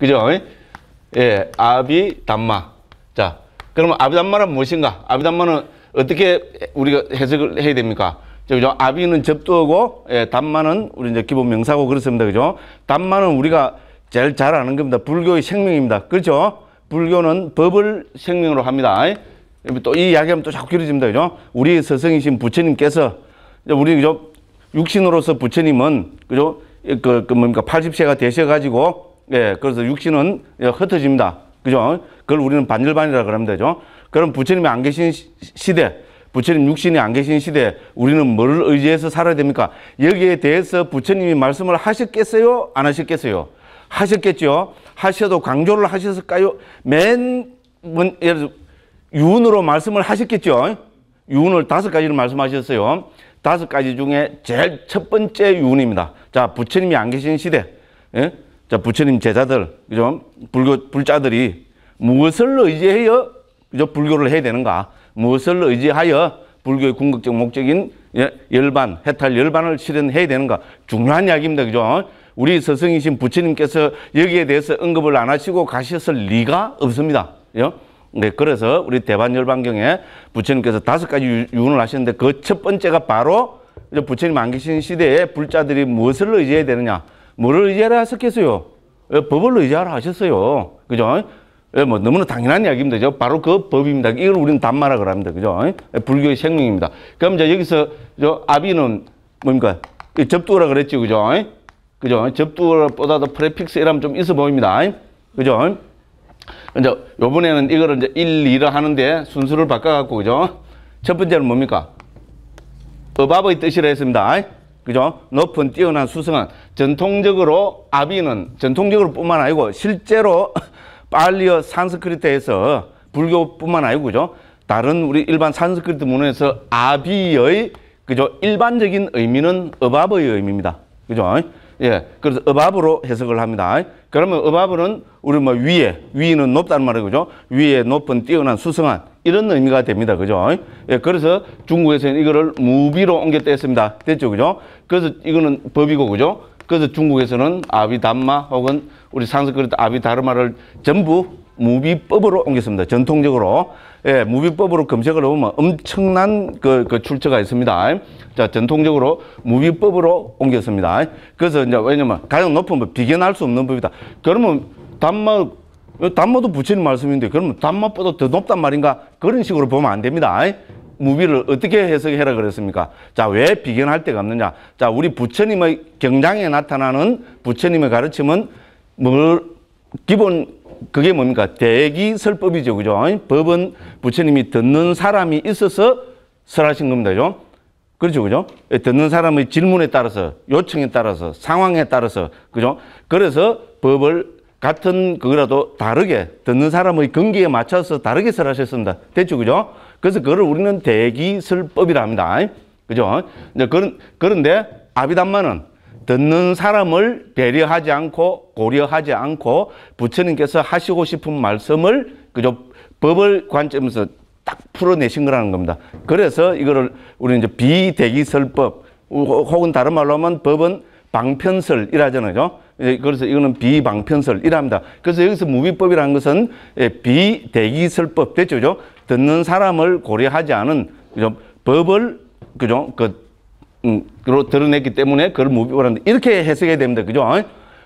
그죠? 예, 아비담마. 자, 그러면 아비담마란 무엇인가? 아비담마는 어떻게 우리가 해석을 해야 됩니까? 그죠? 아비는 접두어고, 예, 담마는 우리 이제 기본 명사고 그렇습니다. 그죠? 담마는 우리가 제일 잘 아는 겁니다. 불교의 생명입니다. 그렇죠? 불교는 법을 생명으로 합니다. 또이 이야기하면 또 자꾸 길어집니다. 그죠? 우리 스승이신 부처님께서 우리 그죠? 육신으로서 부처님은 그죠? 그, 그 뭡니까? 80세가 되셔 가지고 예, 그래서 육신은 예, 흩어집니다. 그죠? 그걸 우리는 반절반이라 그러면 되죠. 그럼 부처님이 안 계신 시대, 부처님 육신이 안 계신 시대, 우리는 뭘 의지해서 살아야 됩니까? 여기에 대해서 부처님이 말씀을 하셨겠어요? 안 하셨겠어요? 하셨겠죠? 하셔도 강조를 하셨을까요? 맨, 문, 예를 들어, 유운으로 말씀을 하셨겠죠? 유운을 다섯 가지를 말씀하셨어요. 다섯 가지 중에 제일 첫 번째 유운입니다. 자, 부처님이 안 계신 시대. 예? 자, 부처님 제자들, 그죠? 불교, 불자들이 무엇을 의지해요 그죠? 불교를 해야 되는가? 무엇을 의지하여 불교의 궁극적 목적인 예, 열반, 해탈 열반을 실현해야 되는가? 중요한 이야기입니다. 그죠? 우리 스승이신 부처님께서 여기에 대해서 언급을 안 하시고 가셨을 리가 없습니다. 그죠? 예? 네, 그래서 우리 대반열반경에 부처님께서 다섯 가지 유언을 하셨는데그 첫 번째가 바로 부처님 안 계신 시대에 불자들이 무엇을 의지해야 되느냐? 뭐를 의지하라 하셨겠어요? 예, 법을 의지하라 하셨어요. 그죠? 예, 뭐 너무나 당연한 이야기입니다. 저 바로 그 법입니다. 이걸 우리는 단마라고 합니다. 그죠? 예, 불교의 생명입니다. 그럼 이제 여기서 저 아비는 뭡니까? 예, 접두라 그랬지 그죠? 그죠? 접두보다도 프레픽스 이라면 좀 있어 보입니다. 그죠? 이제 요번에는 이거를 이제 1, 2를 하는데 순서를 바꿔갖고 그죠? 첫 번째는 뭡니까? 어밥의 뜻이라 했습니다. 그죠? 높은 뛰어난 수성한 전통적으로 아비는 전통적으로 뿐만 아니고 실제로 빨리어 산스크리트에서 불교뿐만 아니고 그죠? 다른 우리 일반 산스크리트 문헌에서 아비의 그죠? 일반적인 의미는 어바브의 의미입니다. 그죠? 예. 그래서 어바브로 해석을 합니다. 그러면 어바브는 우리 뭐 위에, 위는 높다는 말이에요. 그죠? 위에 높은 뛰어난 수성한 이런 의미가 됩니다. 그죠? 예. 그래서 중국에서는 이거를 무비로 옮겼다했습니다 됐죠? 그죠? 그래서 이거는 법이고 그죠? 그래서 중국에서는 아비담마 혹은 우리 상습 그릇 아비다르마를 전부 무비법으로 옮겼습니다. 전통적으로. 예, 무비법으로 검색을 해보면 엄청난 그, 그 출처가 있습니다. 자, 전통적으로 무비법으로 옮겼습니다. 그래서 이제 왜냐면 가장 높은 법, 비견할 수 없는 법이다. 그러면 단마, 단마도 부처님 말씀인데 그러면 단마보다 더 높단 말인가? 그런 식으로 보면 안 됩니다. 무비를 어떻게 해석해라 그랬습니까? 자, 왜 비견할 데가 없느냐? 자, 우리 부처님의 경장에 나타나는 부처님의 가르침은 뭘 기본 그게 뭡니까? 대기 설법이죠. 그죠? 법은 부처님이 듣는 사람이 있어서 설하신 겁니다. 그죠? 그렇죠. 그죠? 예, 듣는 사람의 질문에 따라서, 요청에 따라서, 상황에 따라서, 그죠? 그래서 법을 같은 그거라도 다르게 듣는 사람의 근기에 맞춰서 다르게 설하셨습니다. 대죠 그죠? 그래서 그걸 우리는 대기설법이라 합니다. 그죠? 그런, 그런데 아비담마는 듣는 사람을 배려하지 않고 고려하지 않고 부처님께서 하시고 싶은 말씀을 그저 법을 관점에서 딱 풀어내신 거라는 겁니다. 그래서 이거를 우리는 이제 비대기설법 혹은 다른 말로 하면 법은 방편설이라 하잖아요. 예, 그래서 이거는 비방편설이랍니다. 그래서 여기서 무비법이라는 것은 예, 비대기설법 됐죠 그죠? 듣는 사람을 고려하지 않은 그죠? 법을 그죠? 그 음, 그로 드러냈기 때문에 그걸 무비법이라는데 이렇게 해석해야 됩니다. 그죠?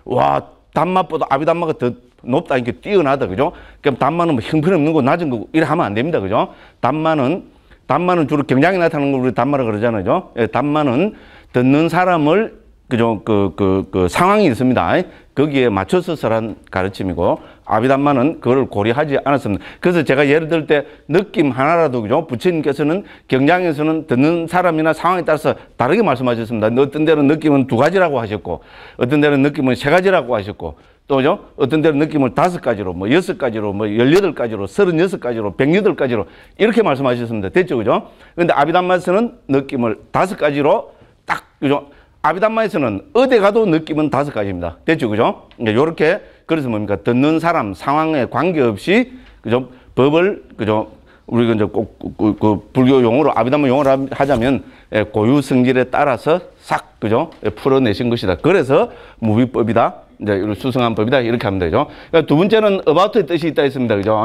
와, 단맛보다 아비단맛가 더 높다, 이렇게 뛰어나다. 그죠? 그럼 단맛은 뭐 형편없는 거 낮은 거고 이래 하면 안 됩니다. 그죠? 단맛은 단맛은 주로 경량이 나타나는 걸 우리 단맛을 그러잖아요. 그죠? 예, 단맛은 듣는 사람을 그죠 그, 그, 그 상황이 있습니다. 거기에 맞춰서 설한 가르침이고 아비담마는 그걸 고려하지 않았습니다. 그래서 제가 예를 들 때 느낌 하나라도 그죠 부처님께서는 경장에서는 듣는 사람이나 상황에 따라서 다르게 말씀하셨습니다. 어떤 때는 느낌은 두 가지라고 하셨고 어떤 때는 느낌은 세 가지라고 하셨고 또죠 어떤 때는 느낌을 다섯 가지로 뭐 여섯 가지로 뭐 열여덟 가지로 서른여섯 가지로 백여덟 가지로 이렇게 말씀하셨습니다. 됐죠 그죠? 그런데 아비담마에서는 느낌을 다섯 가지로 딱 그죠? 아비담마에서는 어디 가도 느낌은 다섯 가지입니다. 됐죠? 그죠? 예, 요렇게 그래서 뭡니까? 듣는 사람 상황에 관계없이 그죠? 법을 그죠? 우리가 이제 꼭그 그, 그 불교 용어로 아비담마 용어로 하자면 예, 고유 성질에 따라서 싹 그죠? 예, 풀어내신 것이다. 그래서 무비법이다. 이제 수승한 법이다. 이렇게 하면 되죠. 그러니까 두 번째는 about의 뜻이 있다 했습니다. 그죠?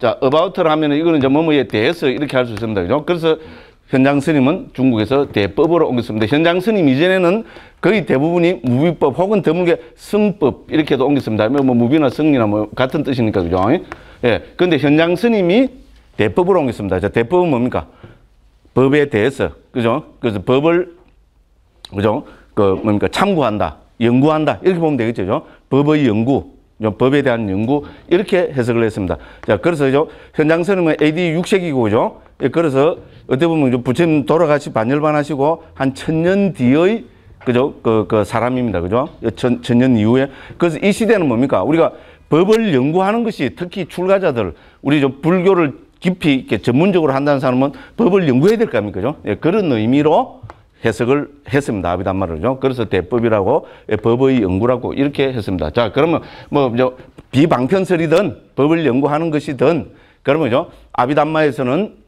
자, about를 하면은 이거는 이제 뭐뭐에 대해서 이렇게 할 수 있습니다. 그죠? 그래서 현장 스님은 중국에서 대법으로 옮겼습니다. 현장 스님 이전에는 거의 대부분이 무비법 혹은 드물게 승법 이렇게도 옮겼습니다. 뭐, 뭐 무비나 승리나 뭐 같은 뜻이니까 그죠? 예. 근데 현장 스님이 대법으로 옮겼습니다. 자, 대법은 뭡니까? 법에 대해서 그죠? 그래서 법을 그죠? 그 뭡니까? 참고한다. 연구한다. 이렇게 보면 되겠죠. 그죠? 법의 연구. 법에 대한 연구 이렇게 해석을 했습니다. 자, 그래서 현장 스님은 AD 6세기고죠. 그 예, 그래서 어떻게 보면 부처님 돌아가시 반열반하시고 한 천 년 뒤의 그죠 그, 그 사람입니다 그죠 예, 천, 천 년 이후에 그래서 이 시대는 뭡니까 우리가 법을 연구하는 것이 특히 출가자들 우리 좀 불교를 깊이 이렇게 전문적으로 한다는 사람은 법을 연구해야 될 거 아닙니까 그죠 예, 그런 의미로 해석을 했습니다. 아비단말를요 그래서 대법이라고 예, 법의 연구라고 이렇게 했습니다. 자, 그러면 뭐 비방편설이든 법을 연구하는 것이든 그러면요. 아비담마에서는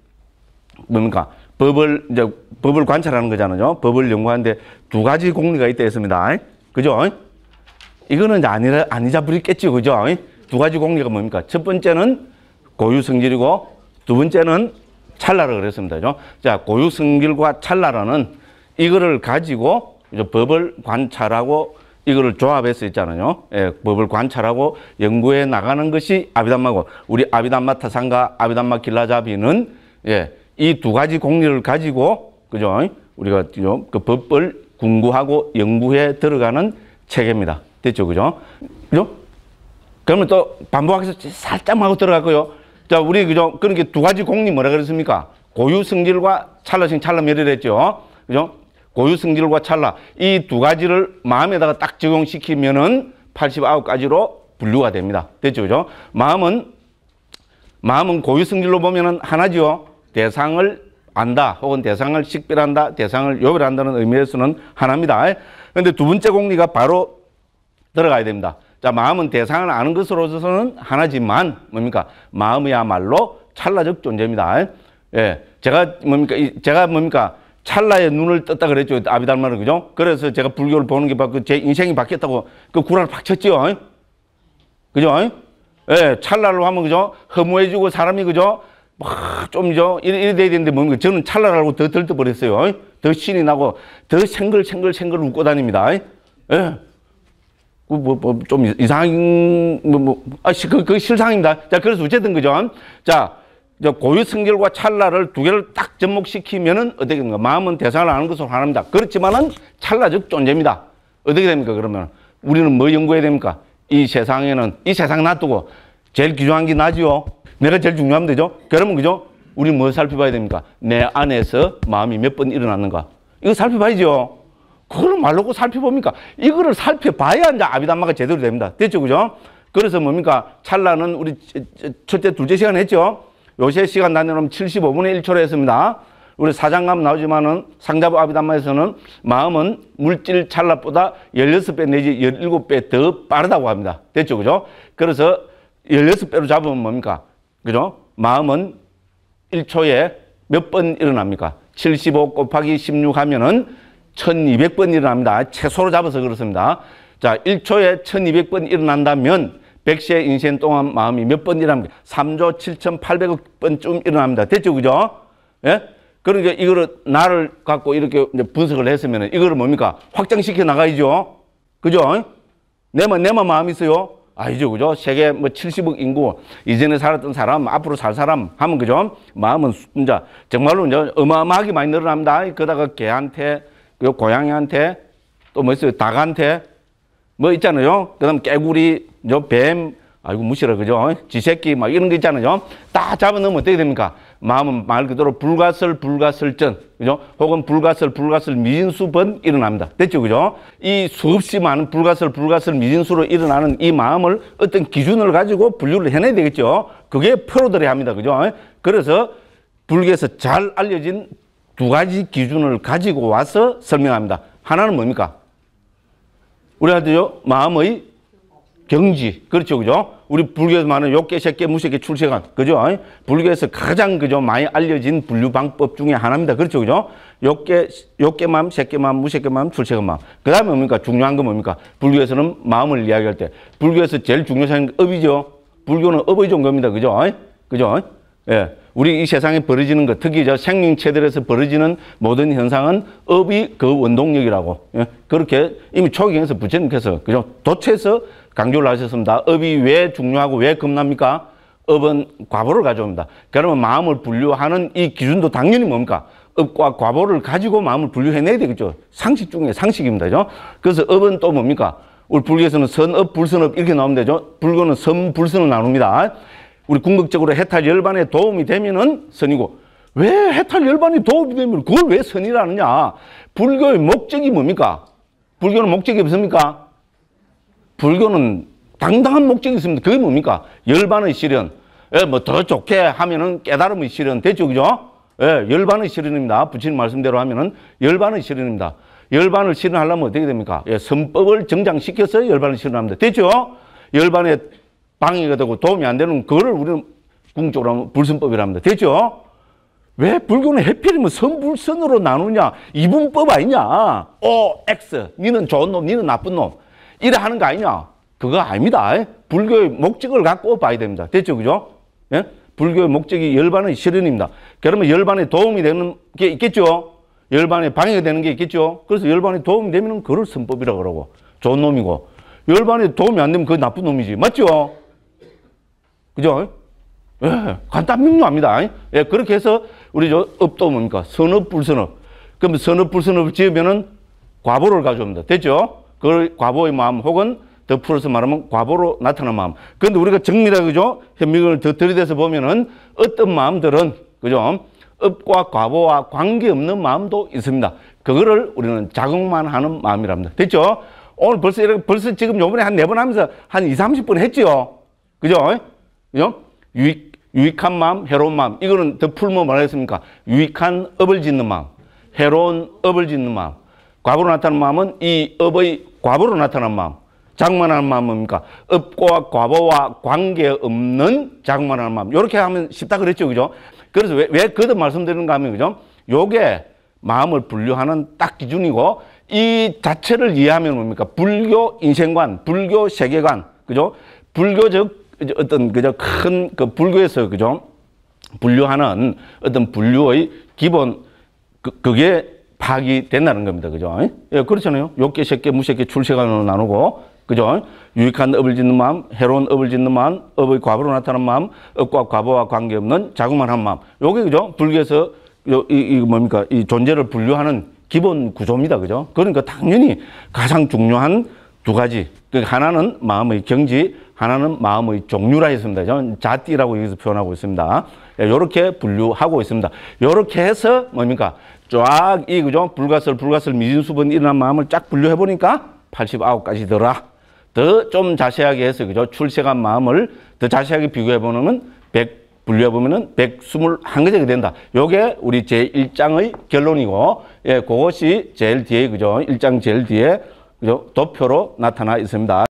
뭡니까? 법을 이제 법을 관찰하는 거잖아요. 법을 연구하는데 두 가지 공리가 있다 했습니다. 그죠? 이거는 이제 아니라 아니자불리겠죠 그죠? 두 가지 공리가 뭡니까? 첫 번째는 고유 성질이고 두 번째는 찰나라 그랬습니다. 그죠? 자, 고유 성질과 찰나라는 이거를 가지고 이제 법을 관찰하고 이거를 조합해서 있잖아요. 예, 법을 관찰하고 연구해 나가는 것이 아비담마고 우리 아비담마 타상가 아비담마 길라잡이는 예, 이두 가지 공리를 가지고 그죠? 우리가 그 법을 공부하고 연구해 들어가는 체계입니다. 됐죠, 그죠? 그죠? 그러면 또 반복해서 살짝 하고 들어갔고요. 자, 우리 그죠? 그런 그러니까 게두 가지 공리 뭐라 그랬습니까? 고유 성질과 찰나性찰나 멸이랬죠. 그죠? 고유 성질과 찰나 이두 가지를 마음에다가 딱 적용시키면은 89가지로 분류가 됩니다. 됐죠, 그죠? 마음은 마음은 고유 성질로 보면은 하나지요. 대상을 안다 혹은 대상을 식별한다, 대상을 요별한다는 의미에서는 하나입니다. 그런데 두 번째 공리가 바로 들어가야 됩니다. 자, 마음은 대상을 아는 것으로서는 하나지만 뭡니까? 마음이야말로 찰나적 존재입니다. 예. 제가 뭡니까? 제가 뭡니까? 찰나의 눈을 떴다 그랬죠. 아비달마는 그죠? 그래서 제가 불교를 보는 게제 그 인생이 바뀌었다고 그 구라를 팍쳤지 그죠? 예, 찰나로 하면 그죠? 허무해지고 사람이 그죠? 막좀저 이래, 이래 돼야 되는데 뭔가 저는 찰나라고 더 들떠버렸어요. 더 신이 나고 더 생글생글생글 웃고 다닙니다. 예. 그 뭐, 뭐, 좀 이상, 뭐, 뭐, 아, 그, 그 실상입니다. 자, 그래서 어쨌든 그죠. 자, 고유 성결과 찰나를 두 개를 딱 접목시키면은 어떻게 됩니까? 마음은 대상을 아는 것으로 하나입니다. 그렇지만은 찰나적 존재입니다. 어떻게 됩니까? 그러면 우리는 뭐 연구해야 됩니까? 이 세상에는, 이 세상 놔두고 제일 귀중한 게 나지요. 내가 제일 중요하면 되죠. 그러면 그죠? 우리 뭐 살펴봐야 됩니까? 내 안에서 마음이 몇 번 일어났는가? 이거 살펴봐야죠. 그걸 말로고 살펴봅니까? 이거를 살펴봐야 이제 아비담마가 제대로 됩니다. 됐죠? 그죠? 그래서 뭡니까? 찰나는 우리 첫째, 둘째 시간 했죠? 요새 시간 단위로는 75분의 1초로 했습니다. 우리 사장감 나오지만은 상자부 아비담마에서는 마음은 물질 찰나보다 16배 내지 17배 더 빠르다고 합니다. 됐죠? 그죠? 그래서 16배로 잡으면 뭡니까? 그죠? 마음은 1초에 몇 번 일어납니까? 75 곱하기 16 하면은 1200번 일어납니다. 최소로 잡아서 그렇습니다. 자, 1초에 1200번 일어난다면 100시의 인생 동안 마음이 몇 번 일어납니까? 3조 7,800억 번쯤 일어납니다. 됐죠? 그죠? 예? 그러니까 이거를 나를 갖고 이렇게 분석을 했으면 이거를 뭡니까? 확장시켜 나가야죠. 그죠? 내만, 내만 마음이 있어요. 아니죠, 그죠? 세계 뭐 70억 인구, 이전에 살았던 사람, 앞으로 살 사람 하면 그죠? 마음은 이제 정말로 이제 어마어마하게 많이 늘어납니다. 그러다가 개한테, 그 고양이한테, 또 뭐 있어요? 닭한테, 뭐 있잖아요. 그 다음 깨구리, 뱀, 아이고 무시라 그죠? 어? 지새끼 막 이런 거 있잖아요. 다 잡아넣으면 어떻게 됩니까? 마음은 말 그대로 불가설 불가설전 그죠? 혹은 불가설 불가설 미진수번 일어납니다. 됐죠, 그죠? 이 수없이 많은 불가설 불가설 미진수로 일어나는 이 마음을 어떤 기준을 가지고 분류를 해내야 되겠죠. 그게 프로들이 합니다, 그죠? 그래서 불교에서 잘 알려진 두 가지 기준을 가지고 와서 설명합니다. 하나는 뭡니까? 우리한테요 마음의 경지. 그렇죠. 그죠? 우리 불교에서 말하는 욕계, 새끼 무색계, 출세관. 그죠? 불교에서 가장 그죠? 많이 알려진 분류 방법 중에 하나입니다. 그렇죠. 그죠? 욕계, 욕계 마음, 새끼 마음, 무색계 마음, 출세관 마음. 그 다음에 뭡니까? 중요한 건 뭡니까? 불교에서는 마음을 이야기할 때. 불교에서 제일 중요한 게 업이죠. 불교는 업의 종교입니다. 그죠? 그죠? 예. 우리 이 세상에 벌어지는 것, 특히 저 생명체들에서 벌어지는 모든 현상은 업이 그 원동력이라고. 예? 그렇게 이미 초기에서 부처님께서, 그죠? 도체에서 강조를 하셨습니다. 업이 왜 중요하고 왜 겁납니까? 업은 과보를 가져옵니다. 그러면 마음을 분류하는 이 기준도 당연히 뭡니까? 업과 과보를 가지고 마음을 분류해내야 되겠죠. 상식 중에 상식입니다. 그죠? 그래서 업은 또 뭡니까? 우리 불교에서는 선업, 불선업 이렇게 나오면 되죠. 불교는 선, 불선을 나눕니다. 우리 궁극적으로 해탈 열반에 도움이 되면은 선이고 왜 해탈 열반이 도움이 되면 그걸 왜 선이라느냐? 불교의 목적이 뭡니까? 불교는 목적이 없습니까? 불교는 당당한 목적이 있습니다. 그게 뭡니까? 열반의 실현. 예, 뭐더 좋게 하면은 깨달음의 실현. 대죠 그죠? 예, 열반의 실현입니다. 부처님 말씀대로 하면은 열반의 실현입니다. 열반을 실현하려면 어떻게 됩니까? 예, 선법을 정장시켜서 열반을 실현합니다. 됐죠? 열반에 방해가 되고 도움이 안 되는 그거를 우리는 궁적으로 하면 불선법이라합니다 됐죠? 왜 불교는 해필이면 선불선으로 나누냐? 이분법 아니냐? 오, 어, X. 니는 좋은 놈, 니는 나쁜 놈. 이래 하는 거 아니냐? 그거 아닙니다. 예? 불교의 목적을 갖고 봐야 됩니다. 됐죠? 그죠? 예? 불교의 목적이 열반의 실현입니다. 그러면 열반에 도움이 되는 게 있겠죠? 열반에 방해가 되는 게 있겠죠? 그래서 열반에 도움이 되면 그걸 선법이라고 그러고 좋은 놈이고 열반에 도움이 안 되면 그 나쁜 놈이지. 맞죠? 그죠? 예, 간단 명료합니다. 예, 그렇게 해서 우리 저 업도 뭡니까? 선업, 불선업. 그럼 선업, 불선업을 지으면은 과보를 가져옵니다. 됐죠? 그걸 과보의 마음 혹은 더 풀어서 말하면 과보로 나타난 마음. 그런데 우리가 정밀하게 그죠? 현미경을 더 들이대서 보면은 어떤 마음들은 그죠? 업과 과보와 관계없는 마음도 있습니다. 그거를 우리는 자극만 하는 마음이랍니다. 됐죠? 오늘 벌써 이렇게 벌써 지금 요번에 한 네 번 하면서 한 이 삼십 분했지 그죠? 그죠? 유익 유익한 마음, 해로운 마음. 이거는 더 풀면 말하겠습니까 유익한 업을 짓는 마음, 해로운 업을 짓는 마음. 과부로 나타난 마음은 이 업의 과부로 나타난 마음. 장만한 마음 입니까 업과 과보와 관계없는 장만하는 마음. 이렇게 하면 쉽다 그랬죠. 그죠? 그래서 왜, 왜 그든 말씀드리는가 하면 그죠? 요게 마음을 분류하는 딱 기준이고 이 자체를 이해하면 뭡니까? 불교 인생관, 불교 세계관. 그죠? 불교적 어떤 그저 큰 그 불교에서 그죠? 분류하는 어떤 분류의 기본 그, 그게 파이 된다는 겁니다. 그죠? 예, 그렇잖아요. 욕계, 새끼, 무새끼 출세관으로 나누고, 그죠? 유익한 업을 짓는 마음, 해로운 업을 짓는 마음, 업의 과보로 나타난 마음, 업과 과보와 관계없는 자그만한 마음. 요게 그죠? 불교에서 요, 이, 이 뭡니까? 이 존재를 분류하는 기본 구조입니다. 그죠? 그러니까 당연히 가장 중요한 두 가지. 그 하나는 마음의 경지, 하나는 마음의 종류라 했습니다. 저는 자띠라고 여기서 표현하고 있습니다. 이렇게 예, 분류하고 있습니다. 이렇게 해서 뭡니까? 쫙, 이, 그죠? 불가설, 불가설, 미진수분 일어난 마음을 쫙 분류해보니까 8 9가지더라더 좀 자세하게 해서, 그죠? 출세한 마음을 더 자세하게 비교해보면 100, 분류해보면은 121가지가 된다. 요게 우리 제1장의 결론이고, 예, 그것이 제일 뒤에, 그죠? 1장 제일 뒤에, 그죠? 도표로 나타나 있습니다.